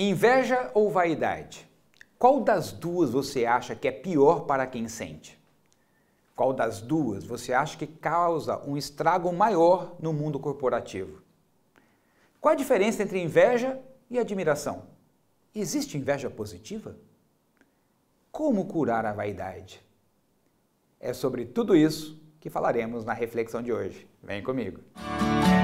Inveja ou vaidade? Qual das duas você acha que é pior para quem sente? Qual das duas você acha que causa um estrago maior no mundo corporativo? Qual a diferença entre inveja e admiração? Existe inveja positiva? Como curar a vaidade? É sobre tudo isso que falaremos na reflexão de hoje. Vem comigo! Música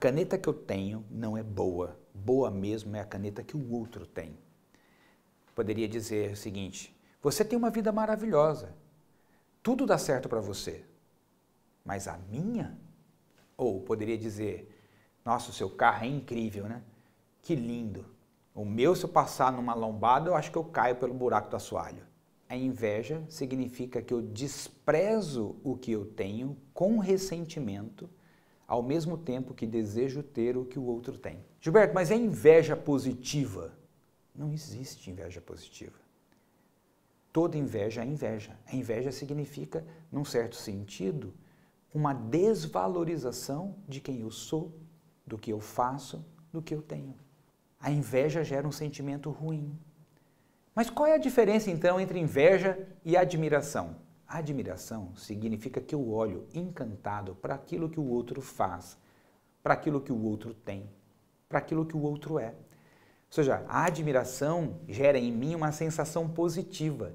caneta que eu tenho não é boa. Boa mesmo é a caneta que o outro tem. Poderia dizer o seguinte: você tem uma vida maravilhosa. Tudo dá certo para você. Mas a minha? Ou poderia dizer: nossa, o seu carro é incrível, né? Que lindo. O meu, se eu passar numa lombada, eu acho que eu caio pelo buraco do assoalho. A inveja significa que eu desprezo o que eu tenho com ressentimento ao mesmo tempo que desejo ter o que o outro tem. Gilberto, mas é inveja positiva? Não existe inveja positiva. Toda inveja é inveja. A inveja significa, num certo sentido, uma desvalorização de quem eu sou, do que eu faço, do que eu tenho. A inveja gera um sentimento ruim. Mas qual é a diferença então entre inveja e admiração? Admiração significa que eu olho encantado para aquilo que o outro faz, para aquilo que o outro tem, para aquilo que o outro é. Ou seja, a admiração gera em mim uma sensação positiva.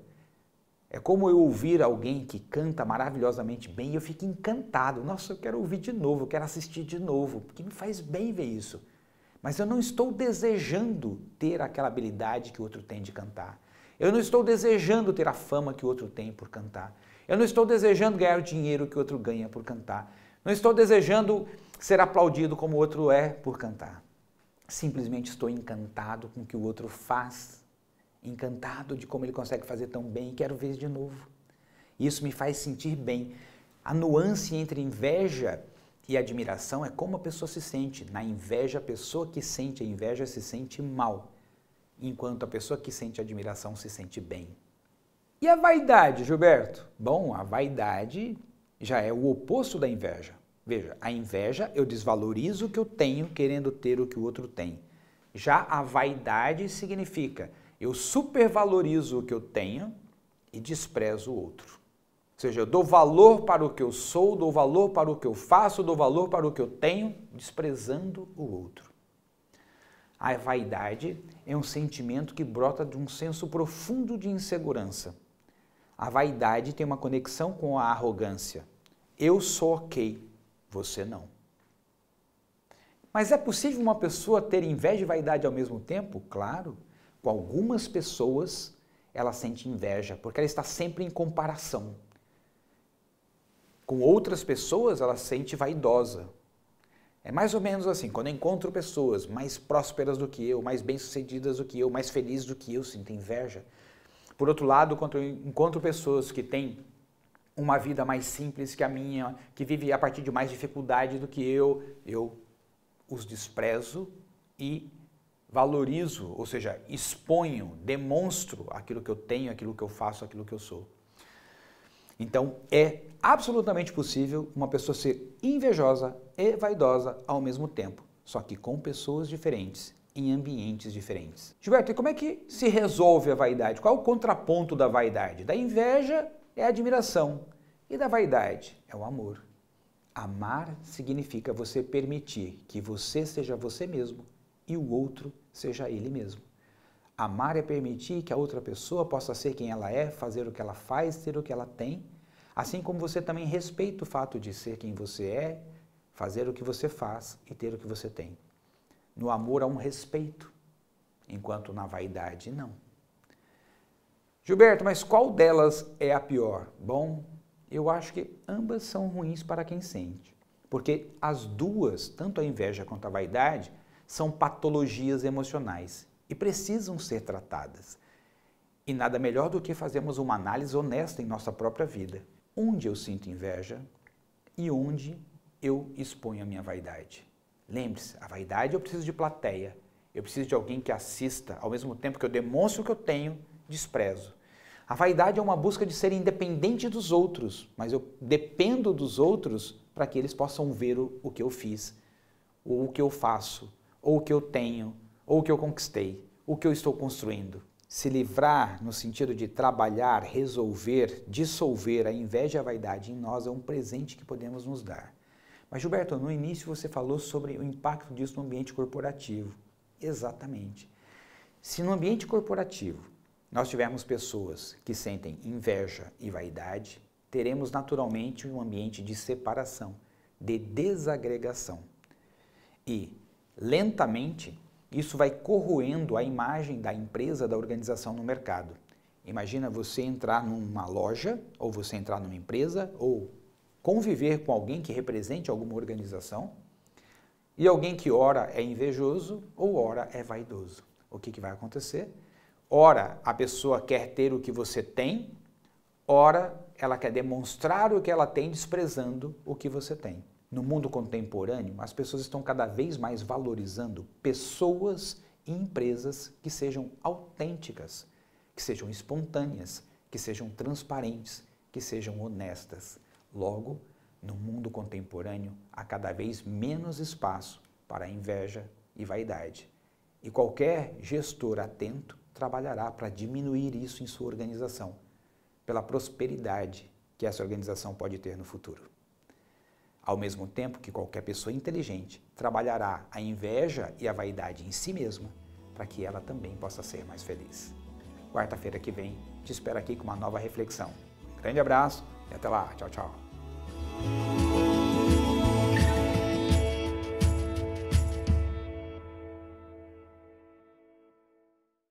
É como eu ouvir alguém que canta maravilhosamente bem e eu fico encantado. Nossa, eu quero ouvir de novo, eu quero assistir de novo, porque me faz bem ver isso. Mas eu não estou desejando ter aquela habilidade que o outro tem de cantar. Eu não estou desejando ter a fama que o outro tem por cantar. Eu não estou desejando ganhar o dinheiro que o outro ganha por cantar. Não estou desejando ser aplaudido como o outro é por cantar. Simplesmente estou encantado com o que o outro faz, encantado de como ele consegue fazer tão bem e quero ver de novo. Isso me faz sentir bem. A nuance entre inveja e admiração é como a pessoa se sente. Na inveja, a pessoa que sente a inveja se sente mal enquanto a pessoa que sente admiração se sente bem. E a vaidade, Gilberto? Bom, a vaidade já é o oposto da inveja. Veja, a inveja eu desvalorizo o que eu tenho querendo ter o que o outro tem. Já a vaidade significa eu supervalorizo o que eu tenho e desprezo o outro. Ou seja, eu dou valor para o que eu sou, dou valor para o que eu faço, dou valor para o que eu tenho, desprezando o outro. A vaidade é um sentimento que brota de um senso profundo de insegurança. A vaidade tem uma conexão com a arrogância. Eu sou ok, você não. Mas é possível uma pessoa ter inveja e vaidade ao mesmo tempo? Claro. Com algumas pessoas, ela sente inveja, porque ela está sempre em comparação. Com outras pessoas, ela sente vaidosa, é mais ou menos assim, quando eu encontro pessoas mais prósperas do que eu, mais bem-sucedidas do que eu, mais felizes do que eu, sinto inveja. Por outro lado, quando eu encontro pessoas que têm uma vida mais simples que a minha, que vivem a partir de mais dificuldade do que eu, eu os desprezo e valorizo, ou seja, exponho, demonstro aquilo que eu tenho, aquilo que eu faço, aquilo que eu sou. Então é absolutamente possível uma pessoa ser invejosa e vaidosa ao mesmo tempo, só que com pessoas diferentes, em ambientes diferentes. Gilberto, e como é que se resolve a vaidade? Qual é o contraponto da vaidade? Da inveja é a admiração e da vaidade é o amor. Amar significa você permitir que você seja você mesmo e o outro seja ele mesmo. Amar é permitir que a outra pessoa possa ser quem ela é, fazer o que ela faz, ter o que ela tem, assim como você também respeita o fato de ser quem você é, fazer o que você faz e ter o que você tem. No amor há um respeito, enquanto na vaidade não. Gilberto, mas qual delas é a pior? Bom, eu acho que ambas são ruins para quem sente, porque as duas, tanto a inveja quanto a vaidade, são patologias emocionais e precisam ser tratadas. E nada melhor do que fazermos uma análise honesta em nossa própria vida. Onde eu sinto inveja e onde eu exponho a minha vaidade. Lembre-se, a vaidade eu preciso de plateia, eu preciso de alguém que assista, ao mesmo tempo que eu demonstre o que eu tenho, desprezo. A vaidade é uma busca de ser independente dos outros, mas eu dependo dos outros para que eles possam ver o, o que eu fiz, ou o que eu faço, ou o que eu tenho, ou o que eu conquistei, o que eu estou construindo. Se livrar no sentido de trabalhar, resolver, dissolver a inveja e a vaidade em nós é um presente que podemos nos dar. Mas Gilberto, no início você falou sobre o impacto disso no ambiente corporativo. Exatamente. Se no ambiente corporativo nós tivermos pessoas que sentem inveja e vaidade, teremos naturalmente um ambiente de separação, de desagregação. E lentamente isso vai corroendo a imagem da empresa, da organização no mercado. Imagina você entrar numa loja, ou você entrar numa empresa, ou conviver com alguém que represente alguma organização, e alguém que ora é invejoso ou ora é vaidoso. O que, que vai acontecer? Ora, a pessoa quer ter o que você tem, ora, ela quer demonstrar o que ela tem desprezando o que você tem. No mundo contemporâneo, as pessoas estão cada vez mais valorizando pessoas e empresas que sejam autênticas, que sejam espontâneas, que sejam transparentes, que sejam honestas. Logo, no mundo contemporâneo, há cada vez menos espaço para inveja e vaidade. E qualquer gestor atento trabalhará para diminuir isso em sua organização, pela prosperidade que essa organização pode ter no futuro ao mesmo tempo que qualquer pessoa inteligente trabalhará a inveja e a vaidade em si mesma para que ela também possa ser mais feliz. Quarta-feira que vem, te espero aqui com uma nova reflexão. Grande abraço e até lá. Tchau, tchau.